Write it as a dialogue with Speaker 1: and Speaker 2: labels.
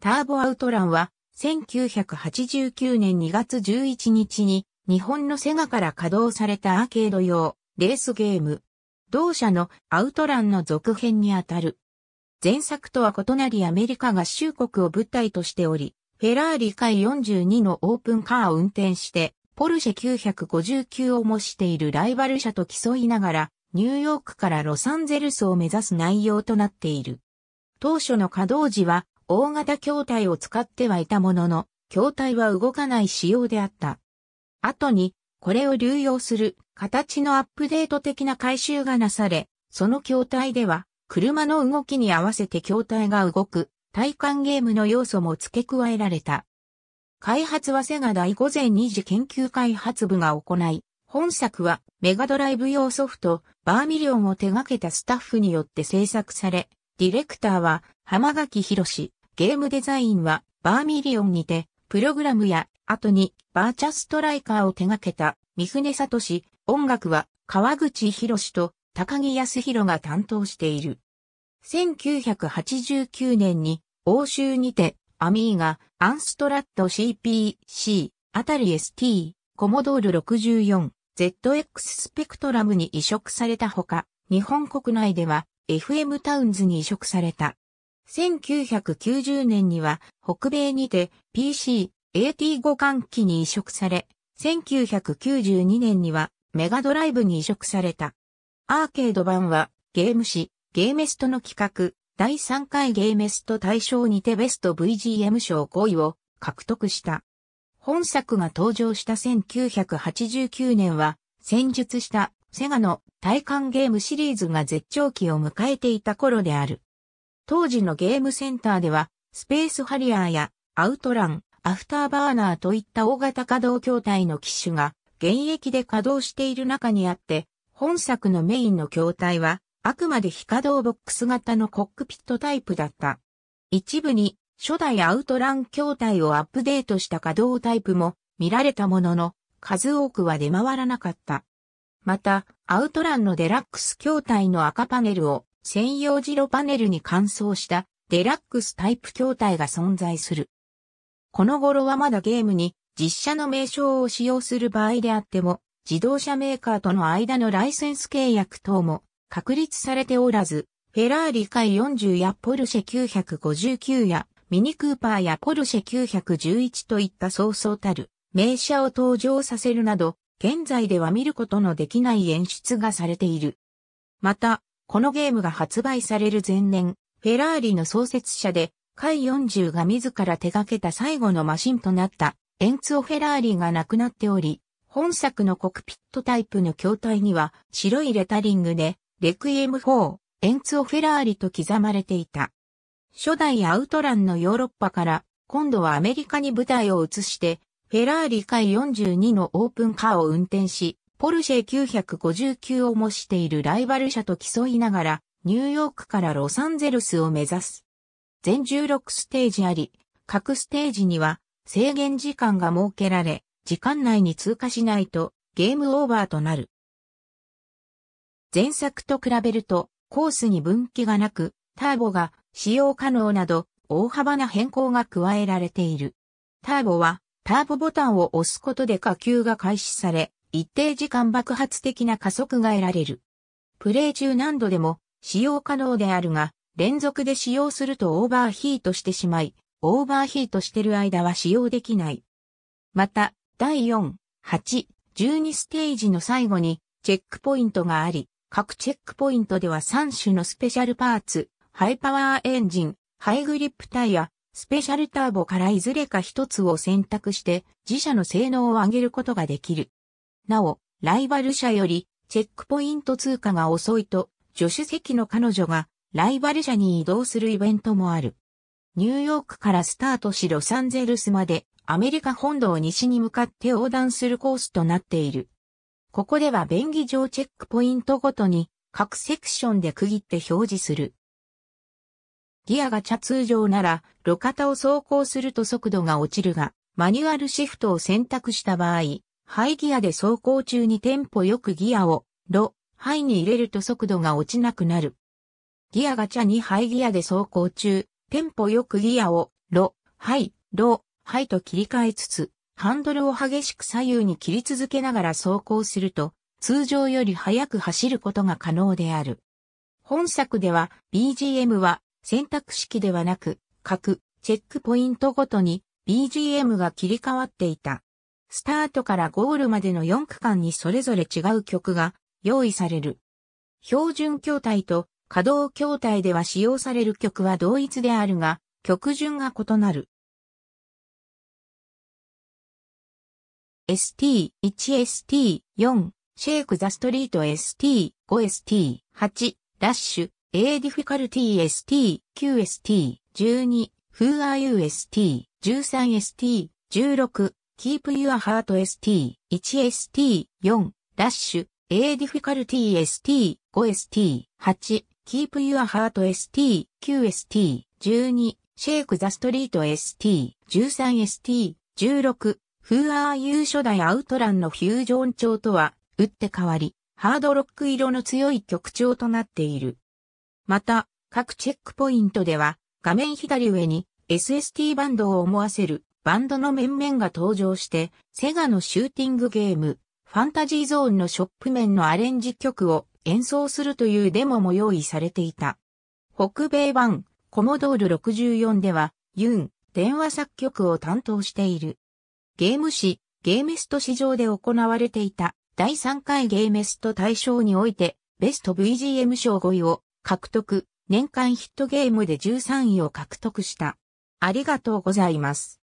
Speaker 1: ターボアウトランは、1989年2月11日に、日本のセガから稼働されたアーケード用、レースゲーム。同社のアウトランの続編にあたる。前作とは異なりアメリカ合衆国を舞台としており、フェラーリ界42のオープンカーを運転して、ポルシェ959を模しているライバル車と競いながら、ニューヨークからロサンゼルスを目指す内容となっている。当初の稼働時は大型筐体を使ってはいたものの、筐体は動かない仕様であった。後に、これを流用する形のアップデート的な改修がなされ、その筐体では、車の動きに合わせて筐体が動く、体感ゲームの要素も付け加えられた。開発はセガ第午前2時研究開発部が行い、本作はメガドライブ用ソフト、バーミリオンを手掛けたスタッフによって制作され、ディレクターは浜垣博士、ゲームデザインはバーミリオンにて、プログラムや後にバーチャストライカーを手掛けた三船聡、音楽は川口博士と高木康弘が担当している。1989年に欧州にてアミーがアンストラット CPC あたり ST コモドール 64ZX スペクトラムに移植されたほか、日本国内では FM タウンズに移植された。1990年には北米にて PC、AT5 換機に移植され、1992年にはメガドライブに移植された。アーケード版はゲーム誌、ゲーメストの企画、第3回ゲーメスト大賞にてベスト VGM 賞5位を獲得した。本作が登場した1989年は、戦術したセガの体感ゲームシリーズが絶頂期を迎えていた頃である。当時のゲームセンターでは、スペースハリアーやアウトラン、アフターバーナーといった大型稼働筐体の機種が現役で稼働している中にあって、本作のメインの筐体は、あくまで非稼働ボックス型のコックピットタイプだった。一部に初代アウトラン筐体をアップデートした稼働タイプも見られたものの、数多くは出回らなかった。また、アウトランのデラックス筐体の赤パネルを専用ジロパネルに換装したデラックスタイプ筐体が存在する。この頃はまだゲームに実写の名称を使用する場合であっても、自動車メーカーとの間のライセンス契約等も確立されておらず、フェラーリ界40やポルシェ959やミニクーパーやポルシェ911といったそうそうたる名車を登場させるなど、現在では見ることのできない演出がされている。また、このゲームが発売される前年、フェラーリの創設者で、海40が自ら手掛けた最後のマシンとなったエンツオ・フェラーリが亡くなっており、本作のコクピットタイプの筐体には白いレタリングでレクイエム4、エンツオ・フェラーリと刻まれていた。初代アウトランのヨーロッパから今度はアメリカに舞台を移して、フェラーリ海42のオープンカーを運転し、ポルシェ959を模しているライバル車と競いながら、ニューヨークからロサンゼルスを目指す。全16ステージあり、各ステージには制限時間が設けられ、時間内に通過しないとゲームオーバーとなる。前作と比べるとコースに分岐がなく、ターボが使用可能など大幅な変更が加えられている。ターボはターボボタンを押すことで下級が開始され、一定時間爆発的な加速が得られる。プレイ中何度でも使用可能であるが、連続で使用するとオーバーヒートしてしまい、オーバーヒートしてる間は使用できない。また、第4、8、12ステージの最後にチェックポイントがあり、各チェックポイントでは3種のスペシャルパーツ、ハイパワーエンジン、ハイグリップタイヤ、スペシャルターボからいずれか一つを選択して自社の性能を上げることができる。なお、ライバル社よりチェックポイント通過が遅いと、助手席の彼女がライバル社に移動するイベントもある。ニューヨークからスタートしロサンゼルスまでアメリカ本土を西に向かって横断するコースとなっている。ここでは便宜上チェックポイントごとに各セクションで区切って表示する。ギアが茶通常なら路肩を走行すると速度が落ちるが、マニュアルシフトを選択した場合、ハイギアで走行中にテンポよくギアを、ロ、ハイに入れると速度が落ちなくなる。ギアガチャにハイギアで走行中、テンポよくギアを、ロ、ハイ、ロ、ハイと切り替えつつ、ハンドルを激しく左右に切り続けながら走行すると、通常より速く走ることが可能である。本作では BGM は選択式ではなく、各チェックポイントごとに BGM が切り替わっていた。スタートからゴールまでの4区間にそれぞれ違う曲が用意される。標準筐体と稼働筐体では使用される曲は同一であるが、曲順が異なる。ST、1ST、4、シェイクザストリート ST、5ST、8、ラッシュ、A ディフィカルティ ST、9ST、12、フーア UST、13ST、16、Keep Your Heart ST1ST4 dash, A Difficulty ST5ST8 Keep Your Heart ST9ST12 Shake the Street ST13ST16 Who Are You 初代アウトランのフュージョン調とは打って変わりハードロック色の強い曲調となっている。また各チェックポイントでは画面左上に SST バンドを思わせるバンドの面々が登場して、セガのシューティングゲーム、ファンタジーゾーンのショップ面のアレンジ曲を演奏するというデモも用意されていた。北米版、コモドール64では、ユン、電話作曲を担当している。ゲーム誌、ゲーメスト市場で行われていた第3回ゲーメスト大賞において、ベスト VGM 賞5位を獲得、年間ヒットゲームで13位を獲得した。ありがとうございます。